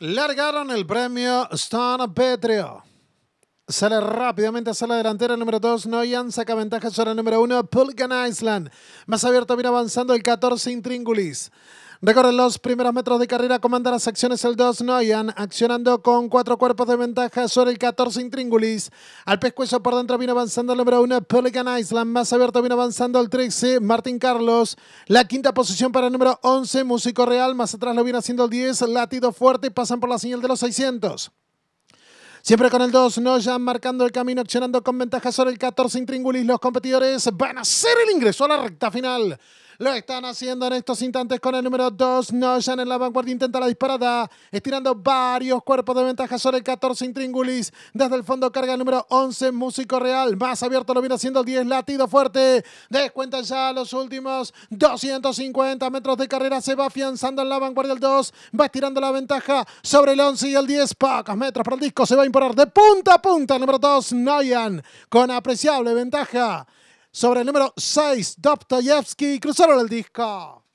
Largaron el premio Stone Petrio. Sale rápidamente hacia la delantera número 2, Noyan saca ventaja sobre el número 1, Pulgan Island. Más abierto viene avanzando el 14, Intríngulis. Recorren los primeros metros de carrera, comanda las acciones el 2 Noyan, accionando con cuatro cuerpos de ventaja sobre el 14 Intríngulis. Al pescuezo por dentro viene avanzando el número 1 Pelican Island, más abierto viene avanzando el 13 Martín Carlos. La quinta posición para el número 11 Músico Real, más atrás lo viene haciendo el 10 Latido Fuerte, y pasan por la señal de los 600. Siempre con el 2, Noyan marcando el camino, accionando con ventaja sobre el 14 Intríngulis. Los competidores van a hacer el ingreso a la recta final. Lo están haciendo en estos instantes con el número 2. Noyan en la vanguardia intenta la disparada, estirando varios cuerpos de ventaja sobre el 14 Intríngulis. Desde el fondo carga el número 11, Músico Real. Más abierto lo viene haciendo el 10, latido fuerte. Descuenta ya los últimos 250 metros de carrera. Se va afianzando en la vanguardia el 2. Va estirando la ventaja sobre el 11 y el 10. Pocos metros para el disco. Se va a imponer de punta a punta el número 2, Noyan, con apreciable ventaja sobre el número 6, Dostoyevsky. Cruzaron el disco.